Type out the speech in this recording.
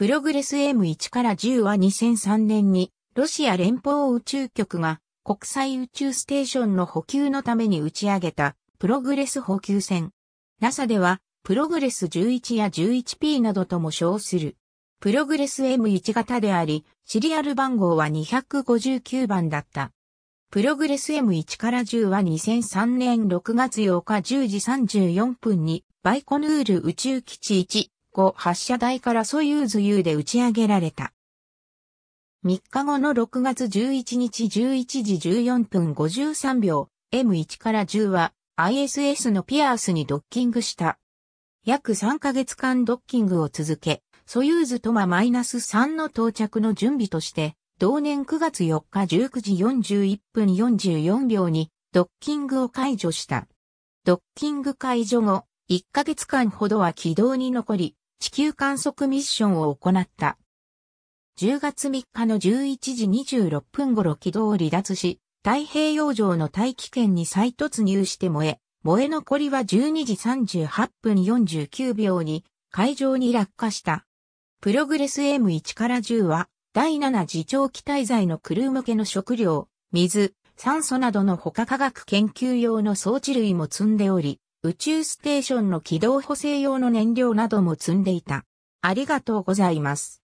プログレス M1 から10は2003年にロシア連邦宇宙局が国際宇宙ステーションの補給のために打ち上げたプログレス補給船。NASA ではプログレス11や 11P などとも称する。プログレス M1 型であり、シリアル番号は259番だった。プログレス M1 から10は2003年6月8日10時34分にバイコヌール宇宙基地後発射台からソユーズ U で打ち上げられた。3日後の6月11日11時14分53秒、M1 から10は ISS のピアースにドッキングした。約3ヶ月間ドッキングを続け、ソユーズトマイナス -3 の到着の準備として、同年9月4日19時41分44秒にドッキングを解除した。ドッキング解除後、1ヶ月間ほどは軌道に残り、地球観測ミッションを行った。10月3日の11時26分頃軌道を離脱し、太平洋上の大気圏に再突入して燃え、燃え残りは12時38分49秒に海上に落下した。プログレス M1 から10は、第7次長期滞在のクルー向けの食料、水、酸素などの他科学研究用の装置類も積んでおり、宇宙ステーションの軌道補正用の燃料なども積んでいた。ありがとうございます。